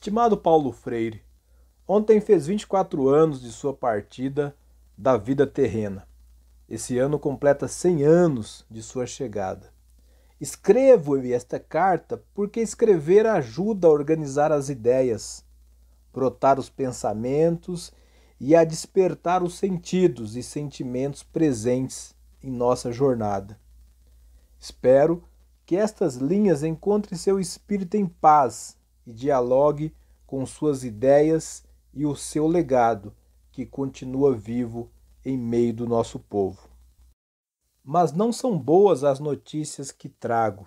Estimado Paulo Freire, ontem fez 24 anos de sua partida da vida terrena. Esse ano completa 100 anos de sua chegada. Escrevo-lhe esta carta porque escrever ajuda a organizar as ideias, brotar os pensamentos e a despertar os sentidos e sentimentos presentes em nossa jornada. Espero que estas linhas encontrem seu espírito em paz e dialogue com suas ideias e o seu legado, que continua vivo em meio do nosso povo. Mas não são boas as notícias que trago.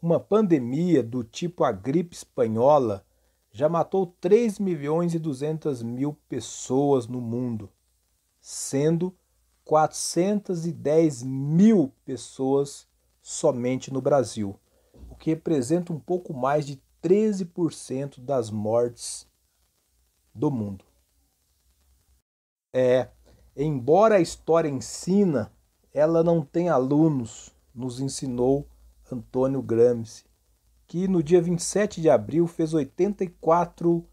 Uma pandemia do tipo a gripe espanhola já matou 3 milhões e 200 mil pessoas no mundo, sendo 410 mil pessoas somente no Brasil, o que representa um pouco mais de 13% das mortes do mundo. É, embora a história ensina, ela não tem alunos, nos ensinou Antônio Gramsci, que no dia 27 de abril fez 84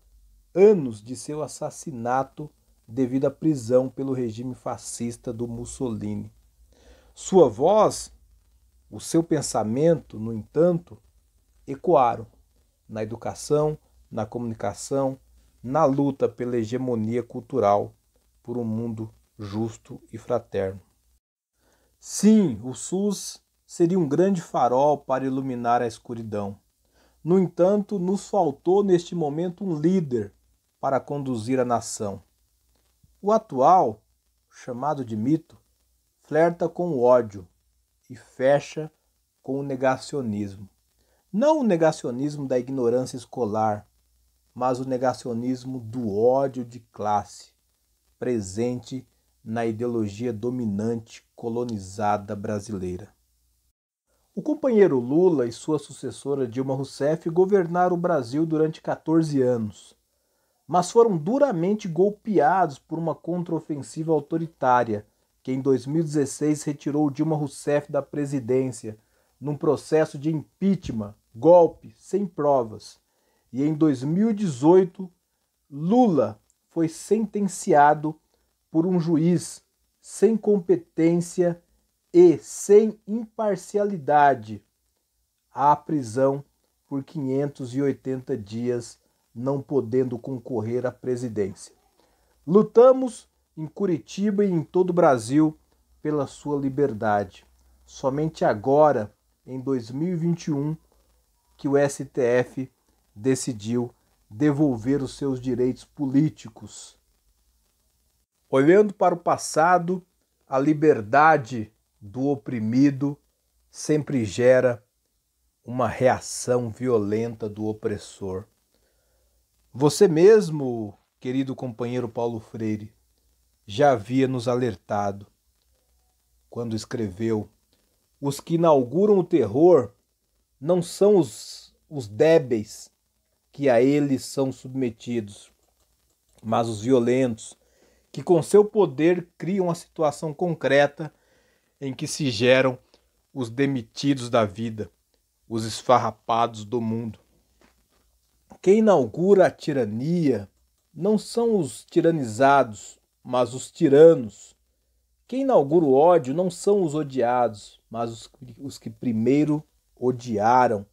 anos de seu assassinato devido à prisão pelo regime fascista do Mussolini. Sua voz, o seu pensamento, no entanto, ecoaram na educação, na comunicação, na luta pela hegemonia cultural por um mundo justo e fraterno. Sim, o SUS seria um grande farol para iluminar a escuridão. No entanto, nos faltou neste momento um líder para conduzir a nação. O atual, chamado de mito, flerta com o ódio e fecha com o negacionismo. Não o negacionismo da ignorância escolar, mas o negacionismo do ódio de classe, presente na ideologia dominante colonizada brasileira. O companheiro Lula e sua sucessora Dilma Rousseff governaram o Brasil durante 14 anos, mas foram duramente golpeados por uma contraofensiva autoritária, que em 2016 retirou Dilma Rousseff da presidência, num processo de impeachment golpe sem provas. E em 2018, Lula foi sentenciado por um juiz sem competência e sem imparcialidade à prisão por 580 dias, não podendo concorrer à presidência. Lutamos em Curitiba e em todo o Brasil pela sua liberdade. Somente agora, em 2021, que o STF decidiu devolver os seus direitos políticos. Olhando para o passado, a liberdade do oprimido sempre gera uma reação violenta do opressor. Você mesmo, querido companheiro Paulo Freire, já havia nos alertado quando escreveu: Os que inauguram o terror não são os, os débeis que a eles são submetidos, mas os violentos, que com seu poder criam a situação concreta em que se geram os demitidos da vida, os esfarrapados do mundo. Quem inaugura a tirania não são os tiranizados, mas os tiranos. Quem inaugura o ódio não são os odiados, mas os, os que primeiro odiaram.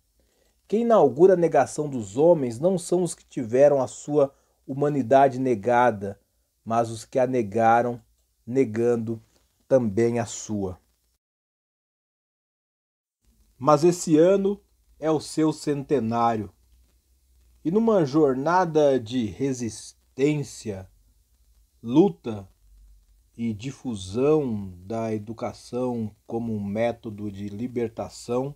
Quem inaugura a negação dos homens não são os que tiveram a sua humanidade negada, mas os que a negaram, negando também a sua. Mas esse ano é o seu centenário. E numa jornada de resistência, luta e difusão da educação como um método de libertação,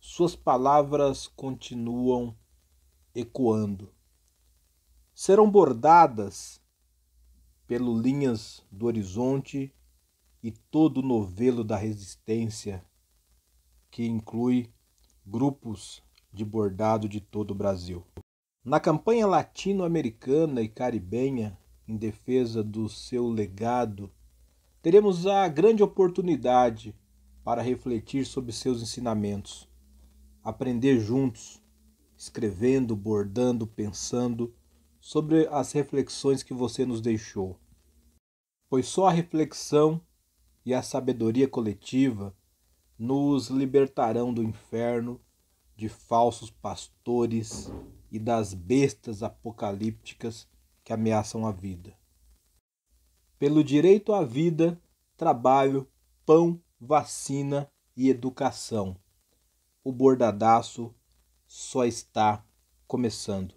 suas palavras continuam ecoando. Serão bordadas pelo linhas do horizonte e todo o novelo da resistência, que inclui grupos de bordado de todo o Brasil. Na campanha latino-americana e caribenha em defesa do seu legado, teremos a grande oportunidade para refletir sobre seus ensinamentos aprender juntos, escrevendo, bordando, pensando sobre as reflexões que você nos deixou. Pois só a reflexão e a sabedoria coletiva nos libertarão do inferno, de falsos pastores e das bestas apocalípticas que ameaçam a vida. Pelo direito à vida, trabalho, pão, vacina e educação o bordadaço só está começando.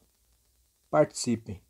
Participem!